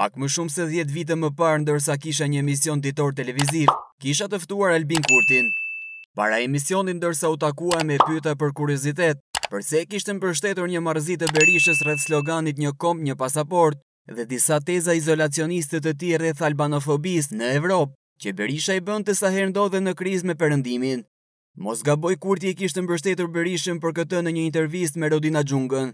Pak më shumë se 10 vite më parë ndërsa kisha një emision ditor televiziv, kisha tëftuar Albin Kurtin. Para emisionin ndërsa u takua me pyta për kuriozitet, përse kishtë më përshtetur një marzit e berishës rrët sloganit një kom një pasaport dhe disa teza izolacionistët të ti rrëth albanofobis në Evropë, që berisha i bënd të saher ndodhe në kriz me përëndimin. Mos gaboj Kurti i kishtë më përshtetur berishën për këtë në një intervist me Rodina Gjungën.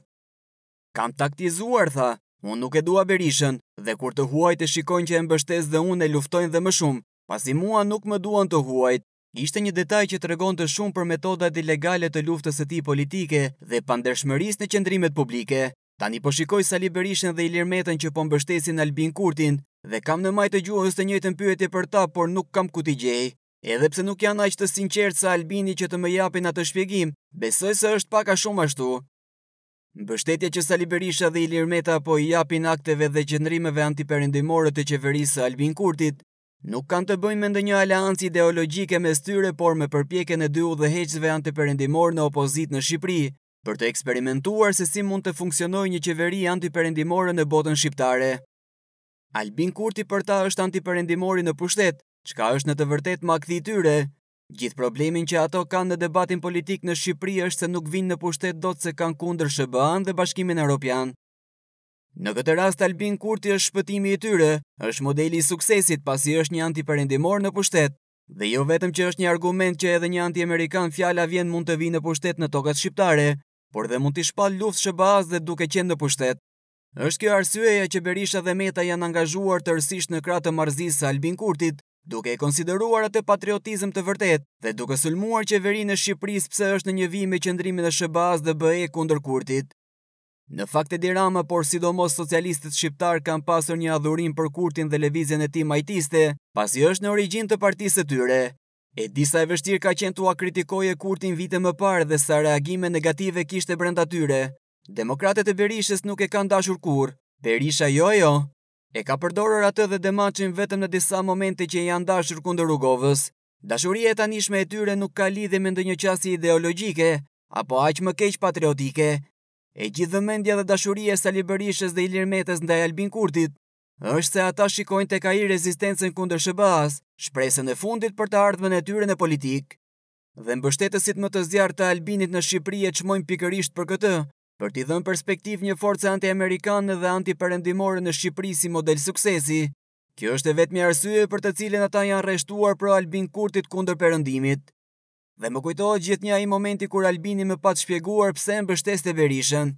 Kam taktizuar, tha, Unë nuk e dua Berishën dhe kur të huajt e shikojnë që e mbështes dhe unë e luftojnë dhe më shumë, pasi mua nuk më duan të huajt. Ishte një detaj që të regon të shumë për metodat ilegale të luftës e ti politike dhe pandershmëris në qëndrimet publike. Tani po shikoj Sali Berishën dhe Ilir Metën që po mbështesin Albin Kurtin dhe kam në majtë gjuhës të njëtën pyetje për ta, por nuk kam ku t'i gjej. Edhepse nuk janë aqë të sinqertë sa Albini që të më japin atë shpjegim, besoj se është paka shumë ashtu. Mbështetja që Sali Berisha dhe Ilir Meta po i japin akteve dhe gjendrimeve antiperendimore të qeverisë Albin Kurtit, nuk kanë të bëjnë me ndonjë aleancë ideologjike me styre, por me përpjekjen e dy udhëheqësve antiperendimore në opozitë në Shqipëri, për të eksperimentuar se si mund të funksionojë një qeveri antiperendimore në botën shqiptare. Albin Kurti për ta është antiperendimori në pushtet, qka është në të vërtet makthi tyre, Gjithë problemin që ato kanë në debatin politik në Shqipëri është se nuk vinë në pushtet do të se kanë kundër Shëbën dhe bashkimin Europian. Në këtë rast, Albin Kurti është shpëtimi i tyre, është modeli i suksesit pasi është një antiperendimor në pushtet. Dhe jo vetëm që është një argument që edhe një anti-amerikan fjala vjen mund të vinë në pushtet në tokat shqiptare, por dhe mund të shpal luft shëbaz dhe duke qenë në pushtet. është kjo arsyeja që Berisha dhe Meta janë angazhuar tërësisht në kratë të marzisë Albin Kurtit, duke e konsideruar atë patriotizm të vërtet dhe duke sulmuar qeverinë e Shqipëris pëse është në një vimë e qëndrimi dhe shëbaz dhe bëhe kundër kurtit. Në fakt e dirama, por sidomos socialistët shqiptar kam pasër një adhurim për kurtin dhe levizjen e ti majtiste, pasi është në origin të partisë të tyre. E disa e vështirë ka qenë të kritikoje kurtin vite më parë dhe sa reagime negative kishte brenda tyre. Demokratet e Berishës nuk e kanë dashur kur. Berisha jo jo, E ka përdorër atë dhe demachin vetëm në disa momente që janë dashër kundër rugovës. Dashurie e tanishme e tyre nuk ka lidhe me ndë një qasi ideologike, apo aqë më keqë patriotike. E gjithë dhe mendja dhe dashurie e saliberishës dhe ilirmetës ndaj Albin Kurtit, është se ata shikojnë të ka i rezistencen kundër shëbaz, shpresën e fundit për të ardhme në tyre në politikë. Dhe mbështetësit më të zjarë të Albinit në Shqipëri e qmojnë pikërisht për këtë, Për t'i dhënë perspektiv një forcë anti-amerikanë dhe anti perendimore në Shqipëri si model suksesi, kjo është e vetëmi arsye për të cilin ata janë reshtuar për Albin Kurtit kundër perendimit. Dhe më kujtojë gjithë një aji momenti kur Albini më patë shpjeguar pëse më bështes të berishën.